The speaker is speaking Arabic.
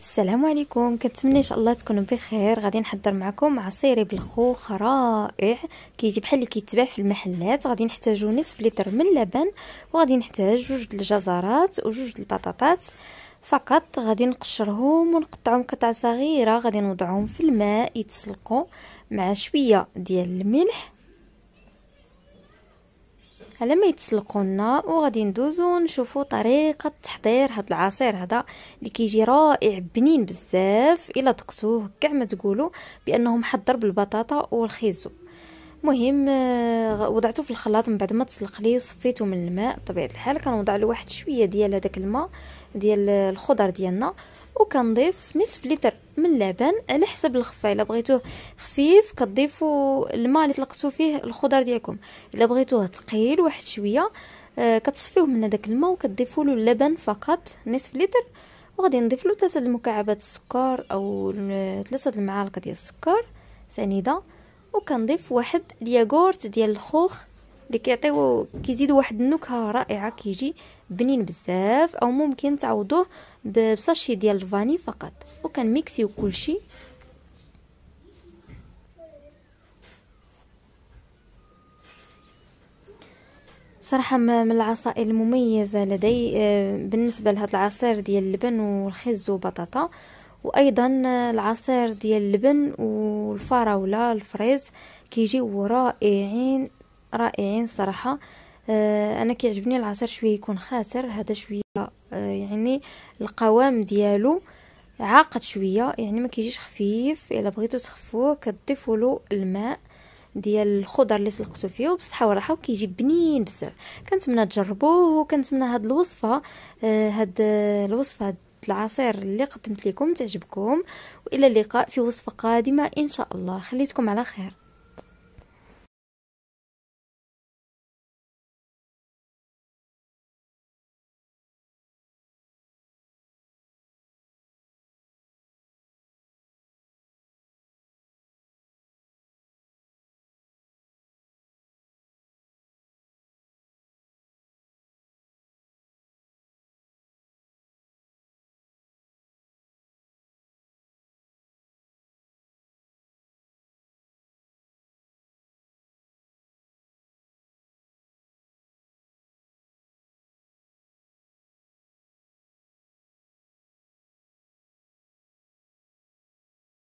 السلام عليكم كنتمنى ان شاء الله تكونوا بخير غادي نحضر معكم عصير بالخوخ رائع كيجي بحال اللي كيتباع في المحلات غادي نحتاجو نصف لتر من اللبن وغادي نحتاج جوج الجزرات وجوج البطاطات فقط غادي نقشرهم ونقطعهم قطع صغيره غادي نوضعهم في الماء يتسلقوا مع شويه ديال الملح على ما يتسلقوا لنا وغادي ندوزو نشوفوا طريقه تحضير هذا العصير هذا اللي كيجي رائع بنين بزاف الا دقتوه كاع ما تقولوا بانه محضر بالبطاطا والخيزو مهم آه، وضعته في الخلاط من بعد ما تسلق لي وصفيته من الماء بطبيعه الحال كنوضع له واحد شويه ديال هذاك الماء ديال الخضر ديالنا وكنضيف نصف لتر من اللبن على حسب الخفه الا بغيتوه خفيف كتضيفوا الماء اللي طلقتو فيه الخضر ديالكم الا بغيتوه ثقيل واحد شويه آه كتصفيوه من هذاك الماء وكتضيفوا له اللبن فقط نصف لتر وغادي نضيف له ثلاثه المكعبات السكر او ثلاثه المعالق ديال السكر سنيده وكنضيف واحد الياغورت ديال الخوخ اللي كيعطيو كيزيدوا واحد النكهه رائعه كيجي بنين بزاف او ممكن تعوضوه بساشي ديال الفاني فقط وكل كلشي صراحة من العصائر المميزة لدي آه، بالنسبة لهاد العصير ديال اللبن والخز وبطاطا وايضا آه، العصير ديال اللبن والفراولة الفريز كيجيو رائعين رائعين صراحه آه، انا كيعجبني العصير شويه يكون خاتر هذا شويه آه، يعني القوام ديالو عاقد شويه يعني ما كيجيش خفيف الا بغيتو تخفوه كتضيفوا له الماء ديال الخضر اللي سلقتو فيه وبصحه وراحه وكيجي بنين بزاف كنتمنى تجربوه وكنتمنى هاد الوصفه آه، هاد الوصفه العصير اللي قدمت لكم تعجبكم والى اللقاء في وصفه قادمه ان شاء الله خليتكم على خير